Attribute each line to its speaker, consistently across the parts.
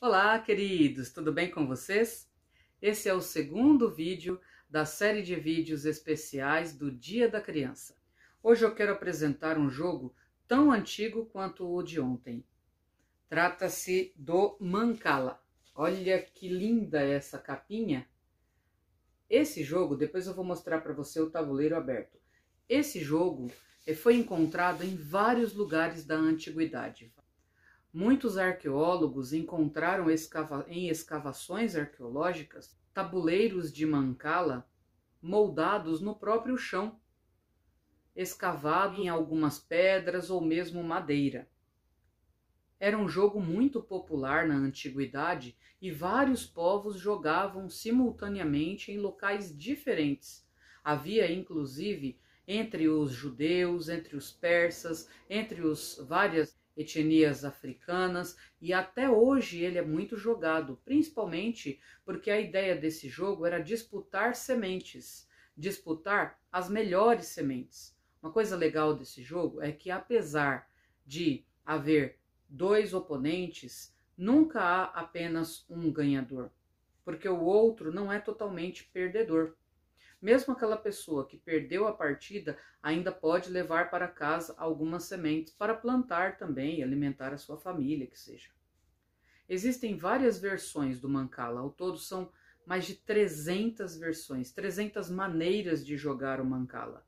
Speaker 1: Olá, queridos, tudo bem com vocês? Esse é o segundo vídeo da série de vídeos especiais do Dia da Criança. Hoje eu quero apresentar um jogo tão antigo quanto o de ontem. Trata-se do Mancala. Olha que linda essa capinha! Esse jogo, depois eu vou mostrar para você o tabuleiro aberto. Esse jogo eh, foi encontrado em vários lugares da antiguidade, Muitos arqueólogos encontraram escava em escavações arqueológicas tabuleiros de mancala moldados no próprio chão, escavado em algumas pedras ou mesmo madeira. Era um jogo muito popular na antiguidade e vários povos jogavam simultaneamente em locais diferentes. Havia inclusive entre os judeus, entre os persas, entre os várias etnias africanas e até hoje ele é muito jogado, principalmente porque a ideia desse jogo era disputar sementes, disputar as melhores sementes. Uma coisa legal desse jogo é que apesar de haver dois oponentes, nunca há apenas um ganhador, porque o outro não é totalmente perdedor. Mesmo aquela pessoa que perdeu a partida ainda pode levar para casa algumas sementes para plantar também e alimentar a sua família, que seja. Existem várias versões do Mancala, ao todo são mais de 300 versões, 300 maneiras de jogar o Mancala.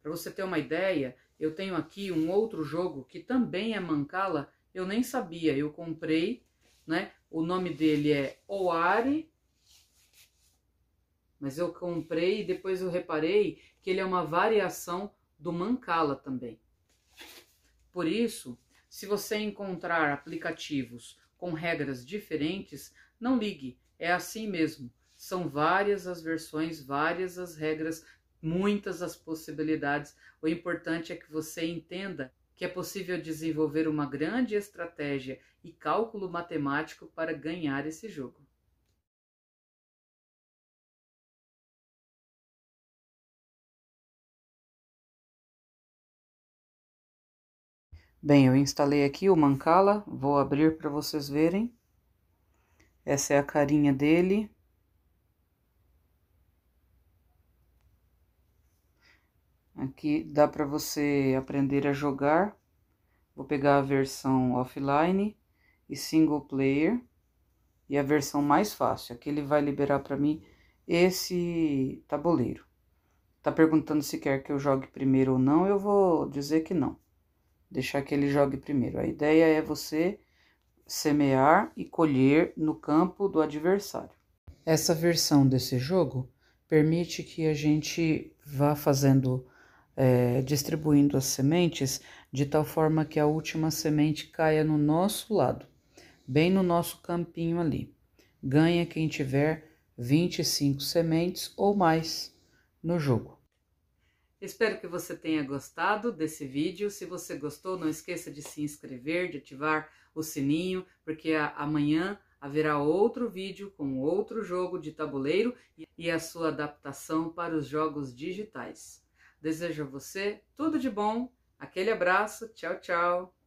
Speaker 1: Para você ter uma ideia, eu tenho aqui um outro jogo que também é Mancala, eu nem sabia, eu comprei, né? O nome dele é Oare mas eu comprei e depois eu reparei que ele é uma variação do Mancala também. Por isso, se você encontrar aplicativos com regras diferentes, não ligue, é assim mesmo. São várias as versões, várias as regras, muitas as possibilidades. O importante é que você entenda que é possível desenvolver uma grande estratégia e cálculo matemático para ganhar esse jogo. Bem, eu instalei aqui o Mancala, vou abrir para vocês verem. Essa é a carinha dele. Aqui dá para você aprender a jogar. Vou pegar a versão offline e single player. E a versão mais fácil, aqui ele vai liberar para mim esse tabuleiro. Tá perguntando se quer que eu jogue primeiro ou não, eu vou dizer que não deixar que ele jogue primeiro. A ideia é você semear e colher no campo do adversário. Essa versão desse jogo permite que a gente vá fazendo, é, distribuindo as sementes de tal forma que a última semente caia no nosso lado, bem no nosso campinho ali. Ganha quem tiver 25 sementes ou mais no jogo. Espero que você tenha gostado desse vídeo. Se você gostou, não esqueça de se inscrever, de ativar o sininho, porque amanhã haverá outro vídeo com outro jogo de tabuleiro e a sua adaptação para os jogos digitais. Desejo a você tudo de bom, aquele abraço, tchau, tchau!